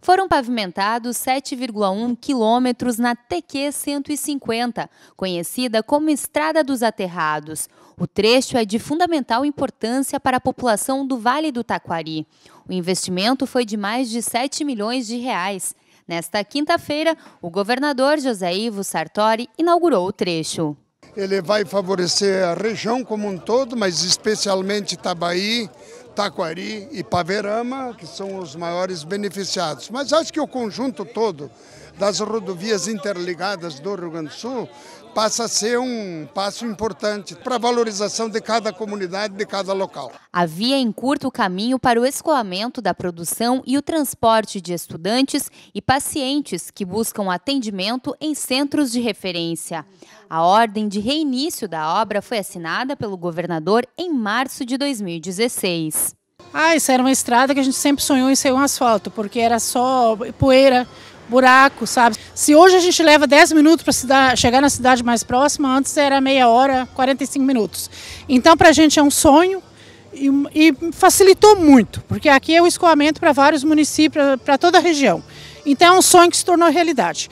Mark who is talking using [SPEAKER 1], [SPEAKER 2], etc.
[SPEAKER 1] Foram pavimentados 7,1 quilômetros na TQ 150, conhecida como Estrada dos Aterrados. O trecho é de fundamental importância para a população do Vale do Taquari. O investimento foi de mais de 7 milhões de reais. Nesta quinta-feira, o governador José Ivo Sartori inaugurou o
[SPEAKER 2] trecho ele vai favorecer a região como um todo, mas especialmente Itabaí, Taquari e Paverama, que são os maiores beneficiados. Mas acho que o conjunto todo das rodovias interligadas do Rio Grande do Sul passa a ser um passo importante para a valorização de cada comunidade, de cada local.
[SPEAKER 1] A via encurta o caminho para o escoamento da produção e o transporte de estudantes e pacientes que buscam atendimento em centros de referência. A ordem de reinício da obra foi assinada pelo governador em março de
[SPEAKER 3] 2016. Ah, isso era uma estrada que a gente sempre sonhou em ser um asfalto, porque era só poeira, buraco, sabe? Se hoje a gente leva 10 minutos para chegar na cidade mais próxima, antes era meia hora, 45 minutos. Então, para a gente é um sonho e, e, facilitou muito, porque aqui é o escoamento para vários municípios, para toda a região. Então, é um sonho que se tornou realidade.